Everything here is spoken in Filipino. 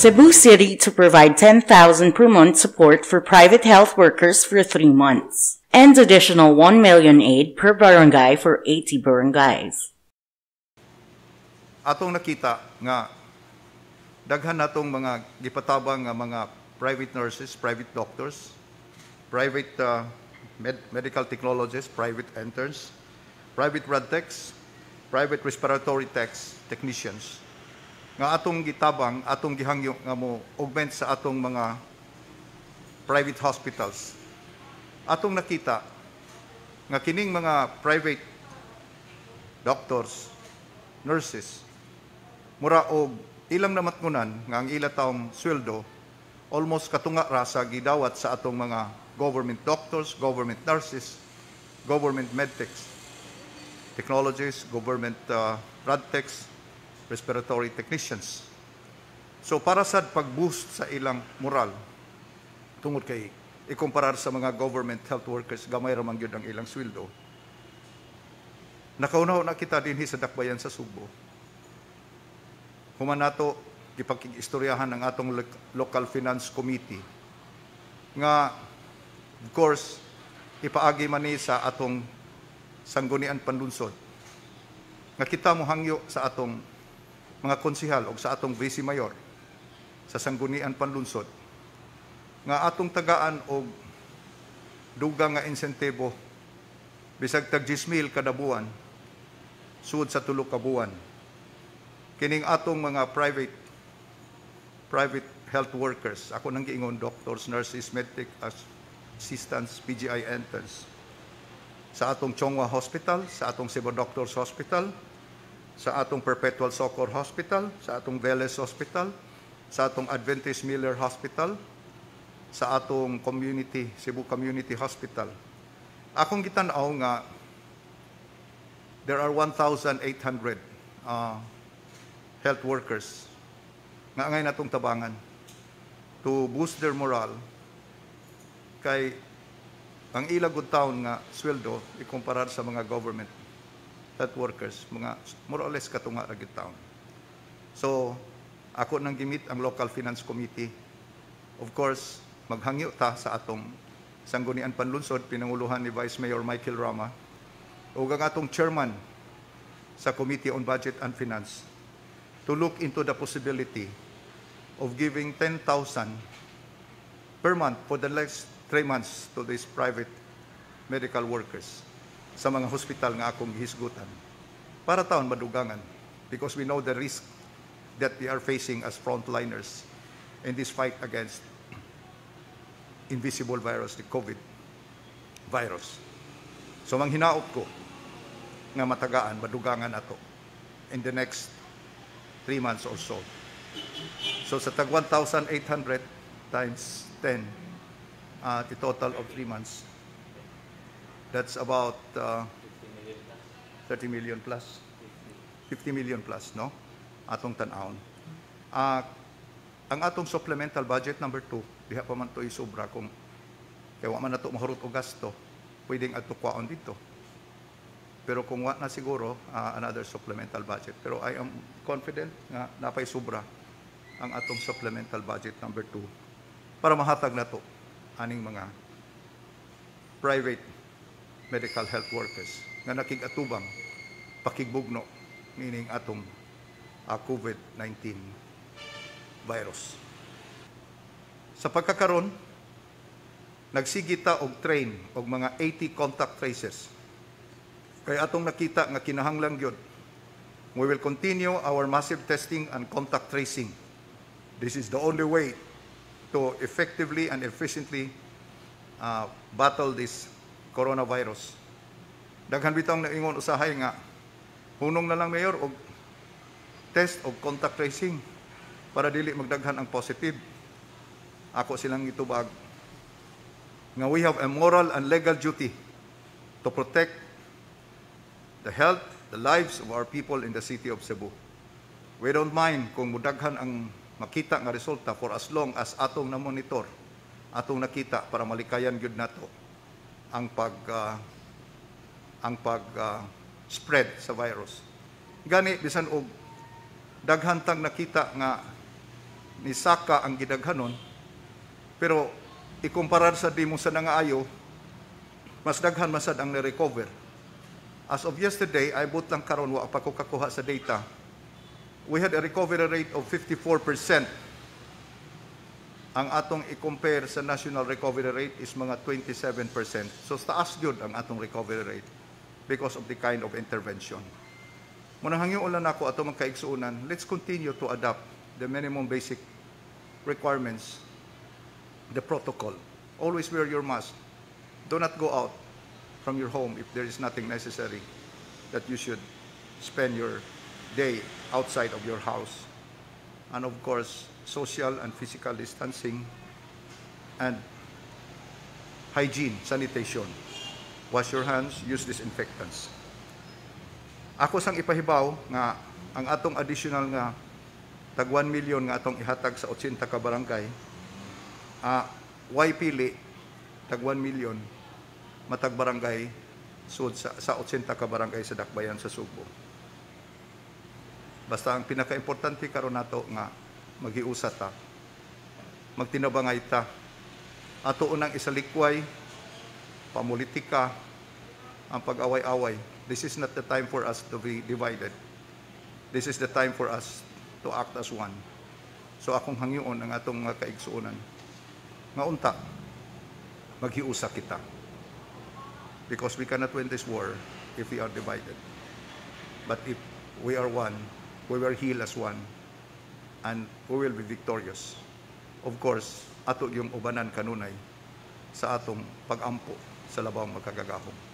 Cebu City to provide 10,000 per month support for private health workers for three months and additional 1 million aid per barangay for 80 barangays. Atong nakita nga daghan natong mga gipatabang nga mga private nurses, private doctors, private uh, med medical technologists, private interns, private rad techs, private respiratory techs, technicians nga atong gitabang, atong gihangyo nga mo augment sa atong mga private hospitals. Atong nakita nga kining mga private doctors, nurses, mura og ilang namatngunan nga ang ila taong sweldo almost katunga rasa gidawat sa atong mga government doctors, government nurses, government medtechs, technologies, government uh, radtechs, respiratory technicians. So para sa pag-boost sa ilang moral tungod kay ikumparar sa mga government health workers gamay ra man gyud ang ilang sweldo. Nakaunaw na kita dinhi sa dakbayan sa Subo. Human nato gipakig-istoryahan ang atong local finance committee nga of course ipaagi man ni sa atong sanggunian panlunsod nga kita mo hangyo sa atong mga konsihal o sa atong vice mayor sa sanggunian panlunsod nga atong tagaan og duga nga insentibo bisag tag 10,000 kada buwan sud sa tulo ka buwan kining atong mga private private health workers ako nang giingon doctors nurses medic assistants PGI interns sa atong Chongwa Hospital sa atong Cebu Doctors Hospital sa atong Perpetual Socor Hospital, sa atong Veles Hospital, sa atong Adventist Miller Hospital, sa atong community, Cebu Community Hospital. Akong gitanaw nga, there are 1,800 uh, health workers nga ngay atong tabangan to boost their morale kay ang ilag taon nga sweldo ikumparar sa mga government health workers, mga more or less katunga ra gyud taon. So, ako nang gimit ang local finance committee. Of course, maghangyo ta sa atong sanggunian panlunsod pinanguluhan ni Vice Mayor Michael Rama ug ang atong chairman sa Committee on Budget and Finance to look into the possibility of giving 10,000 per month for the next three months to these private medical workers sa mga hospital nga akong gihisgutan para taon madugangan because we know the risk that we are facing as frontliners in this fight against invisible virus, the COVID virus. So manghinaot ko nga matagaan, madugangan ato in the next three months or so. So sa tag 1,800 times 10, uh, ah, the total of three months, That's about uh, 30 million plus. 50 million plus, no? Atong tanawon. Uh, ah, ang atong supplemental budget number 2, diha pa man to isobra kung kaya man na to mahurot o gasto, pwedeng atukwaon dito. Pero kung wa na siguro, uh, another supplemental budget. Pero I am confident nga napay sobra ang atong supplemental budget number 2 para mahatag na to aning mga private medical health workers nga nakigatubang pakigbugno meaning atong uh, ah, COVID-19 virus. Sa pagkakaron, nagsigita og train og mga 80 contact traces. Kay atong nakita nga kinahanglan gyud. We will continue our massive testing and contact tracing. This is the only way to effectively and efficiently uh, battle this coronavirus. Daghan bitang naingon usahay nga hunong na lang mayor og test og contact tracing para dili magdaghan ang positive. Ako silang itubag nga we have a moral and legal duty to protect the health, the lives of our people in the city of Cebu. We don't mind kung mudaghan ang makita nga resulta for as long as atong na-monitor, atong nakita para malikayan gyud nato ang pag uh, ang pag uh, spread sa virus. Gani bisan og daghantang nakita nga ni Saka ang gidaghanon pero ikumparar sa dimo sa nangaayo mas daghan masad ang ni-recover. As of yesterday, ay butang karon wa pa ko kakuha sa data. We had a recovery rate of 54% ang atong i-compare sa national recovery rate is mga 27%. So taas yun ang atong recovery rate because of the kind of intervention. Munahangyo ulan ako ato mga kaigsuunan, let's continue to adapt the minimum basic requirements, the protocol. Always wear your mask. Do not go out from your home if there is nothing necessary that you should spend your day outside of your house. And of course, social and physical distancing, and hygiene, sanitation. Wash your hands, use disinfectants. Ako sang ipahibaw nga ang atong additional nga tag 1 million nga atong ihatag sa 80 ka barangay uh, why pili tag 1 million matag barangay sud sa, sa 80 ka barangay sa Dakbayan sa Subo. Basta ang pinakaimportante karon nato nga magiusa ta magtinabangay ta ato unang isalikway pamulitika ang pag-away-away this is not the time for us to be divided this is the time for us to act as one so akong hangyoon ang atong mga kaigsuonan nga unta maghiusa kita because we cannot win this war if we are divided but if we are one we will heal as one and we will be victorious. Of course, ato yung ubanan kanunay sa atong pagampo sa labang magkagagahong.